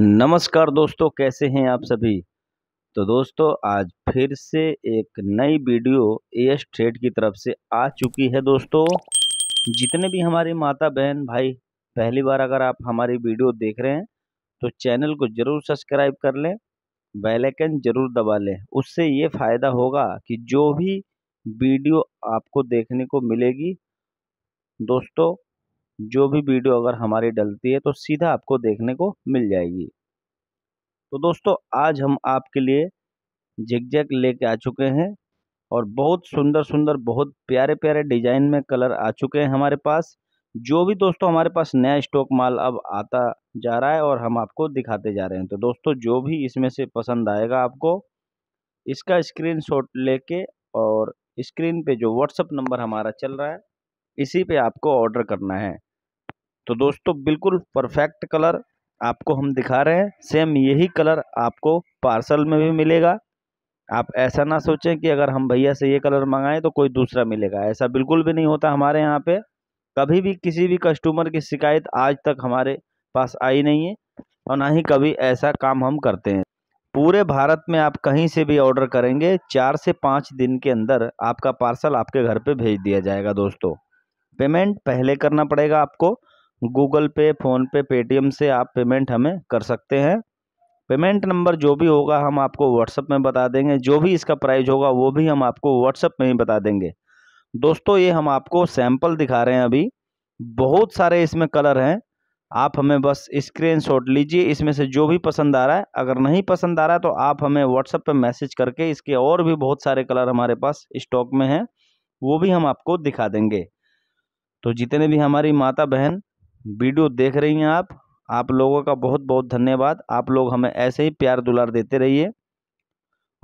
नमस्कार दोस्तों कैसे हैं आप सभी तो दोस्तों आज फिर से एक नई वीडियो एस ट्रेड की तरफ से आ चुकी है दोस्तों जितने भी हमारे माता बहन भाई पहली बार अगर आप हमारी वीडियो देख रहे हैं तो चैनल को ज़रूर सब्सक्राइब कर लें बेल आइकन ज़रूर दबा लें उससे ये फ़ायदा होगा कि जो भी वीडियो आपको देखने को मिलेगी दोस्तों जो भी वीडियो अगर हमारी डलती है तो सीधा आपको देखने को मिल जाएगी तो दोस्तों आज हम आपके लिए झिकझक लेके आ चुके हैं और बहुत सुंदर सुंदर बहुत प्यारे प्यारे डिजाइन में कलर आ चुके हैं हमारे पास जो भी दोस्तों हमारे पास नया स्टॉक माल अब आता जा रहा है और हम आपको दिखाते जा रहे हैं तो दोस्तों जो भी इसमें से पसंद आएगा आपको इसका स्क्रीनशॉट लेके और स्क्रीन पे जो व्हाट्सअप नंबर हमारा चल रहा है इसी पे आपको ऑर्डर करना है तो दोस्तों बिल्कुल परफेक्ट कलर आपको हम दिखा रहे हैं सेम यही कलर आपको पार्सल में भी मिलेगा आप ऐसा ना सोचें कि अगर हम भैया से ये कलर मंगाएं तो कोई दूसरा मिलेगा ऐसा बिल्कुल भी नहीं होता हमारे यहाँ पे कभी भी किसी भी कस्टमर की शिकायत आज तक हमारे पास आई नहीं है और ना ही कभी ऐसा काम हम करते हैं पूरे भारत में आप कहीं से भी ऑर्डर करेंगे चार से पाँच दिन के अंदर आपका पार्सल आपके घर पर भेज दिया जाएगा दोस्तों पेमेंट पहले करना पड़ेगा आपको गूगल पे फ़ोनपे पेटीएम से आप पेमेंट हमें कर सकते हैं पेमेंट नंबर जो भी होगा हम आपको व्हाट्सअप में बता देंगे जो भी इसका प्राइस होगा वो भी हम आपको व्हाट्सअप में ही बता देंगे दोस्तों ये हम आपको सैंपल दिखा रहे हैं अभी बहुत सारे इसमें कलर हैं आप हमें बस स्क्रीन शॉट लीजिए इसमें से जो भी पसंद आ रहा है अगर नहीं पसंद आ रहा है तो आप हमें व्हाट्सएप पर मैसेज करके इसके और भी बहुत सारे कलर हमारे पास स्टॉक में हैं वो भी हम आपको दिखा देंगे तो जितने भी हमारी माता बहन वीडियो देख रही हैं आप आप लोगों का बहुत बहुत धन्यवाद आप लोग हमें ऐसे ही प्यार दुलार देते रहिए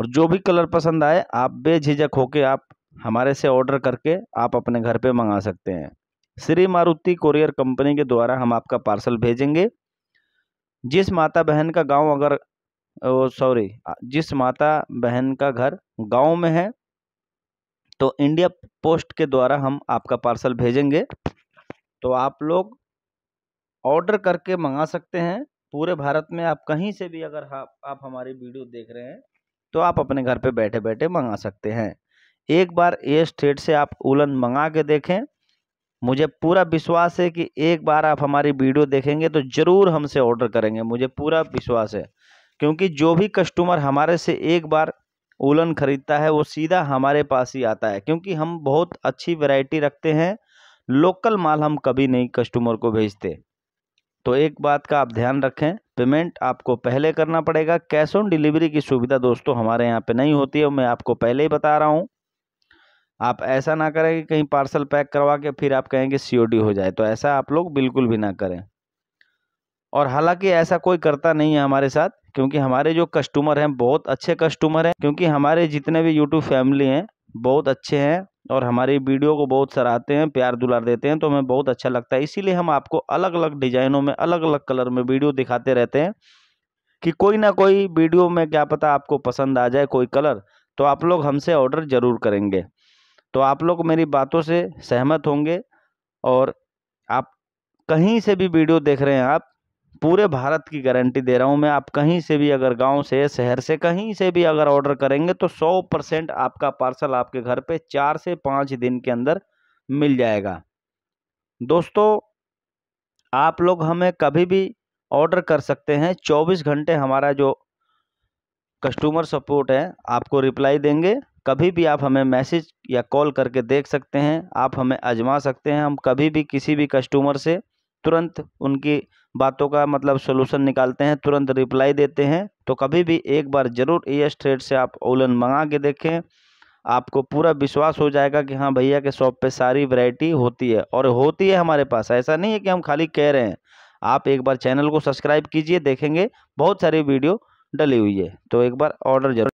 और जो भी कलर पसंद आए आप बेझिझक होके आप हमारे से ऑर्डर करके आप अपने घर पे मंगा सकते हैं श्री मारुति कोरियर कंपनी के द्वारा हम आपका पार्सल भेजेंगे जिस माता बहन का गांव अगर सॉरी जिस माता बहन का घर गांव में है तो इंडिया पोस्ट के द्वारा हम आपका पार्सल भेजेंगे तो आप लोग ऑर्डर करके मंगा सकते हैं पूरे भारत में आप कहीं से भी अगर हाँ, आप हमारी वीडियो देख रहे हैं तो आप अपने घर पे बैठे बैठे मंगा सकते हैं एक बार ए स्टेट से आप उलन मंगा के देखें मुझे पूरा विश्वास है कि एक बार आप हमारी वीडियो देखेंगे तो ज़रूर हमसे ऑर्डर करेंगे मुझे पूरा विश्वास है क्योंकि जो भी कस्टमर हमारे से एक बार उलन ख़रीदता है वो सीधा हमारे पास ही आता है क्योंकि हम बहुत अच्छी वैरायटी रखते हैं लोकल माल हम कभी नहीं कस्टमर को भेजते तो एक बात का आप ध्यान रखें पेमेंट आपको पहले करना पड़ेगा कैश ऑन डिलीवरी की सुविधा दोस्तों हमारे यहाँ पे नहीं होती है मैं आपको पहले ही बता रहा हूँ आप ऐसा ना करें कि कहीं पार्सल पैक करवा के फिर आप कहेंगे सीओडी हो जाए तो ऐसा आप लोग बिल्कुल भी ना करें और हालांकि ऐसा कोई करता नहीं है हमारे साथ क्योंकि हमारे जो कस्टमर हैं बहुत अच्छे कस्टमर हैं क्योंकि हमारे जितने भी यूट्यूब फैमिली हैं बहुत अच्छे हैं और हमारी वीडियो को बहुत सराहते हैं प्यार दुलार देते हैं तो हमें बहुत अच्छा लगता है इसीलिए हम आपको अलग अलग डिजाइनों में अलग अलग कलर में वीडियो दिखाते रहते हैं कि कोई ना कोई वीडियो में क्या पता आपको पसंद आ जाए कोई कलर तो आप लोग हमसे ऑर्डर ज़रूर करेंगे तो आप लोग मेरी बातों से सहमत होंगे और आप कहीं से भी वीडियो देख रहे हैं आप पूरे भारत की गारंटी दे रहा हूँ मैं आप कहीं से भी अगर गांव से शहर से कहीं से भी अगर ऑर्डर करेंगे तो सौ परसेंट आपका पार्सल आपके घर पे चार से पाँच दिन के अंदर मिल जाएगा दोस्तों आप लोग हमें कभी भी ऑर्डर कर सकते हैं चौबीस घंटे हमारा जो कस्टमर सपोर्ट है आपको रिप्लाई देंगे कभी भी आप हमें मैसेज या कॉल करके देख सकते हैं आप हमें आजमा सकते हैं हम कभी भी किसी भी कस्टमर से तुरंत उनकी बातों का मतलब सोल्यूशन निकालते हैं तुरंत रिप्लाई देते हैं तो कभी भी एक बार ज़रूर एस ट्रेड से आप ओलन मंगा के देखें आपको पूरा विश्वास हो जाएगा कि हाँ भैया के शॉप पे सारी वैरायटी होती है और होती है हमारे पास ऐसा नहीं है कि हम खाली कह रहे हैं आप एक बार चैनल को सब्सक्राइब कीजिए देखेंगे बहुत सारी वीडियो डली हुई है तो एक बार ऑर्डर जरूर